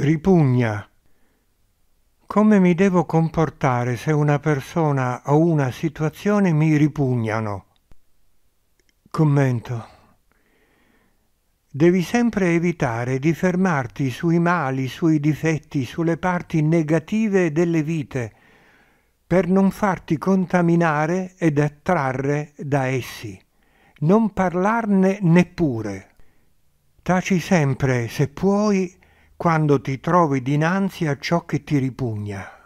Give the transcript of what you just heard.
ripugna. Come mi devo comportare se una persona o una situazione mi ripugnano? Commento. Devi sempre evitare di fermarti sui mali, sui difetti, sulle parti negative delle vite, per non farti contaminare ed attrarre da essi. Non parlarne neppure. Taci sempre, se puoi, quando ti trovi dinanzi a ciò che ti ripugna.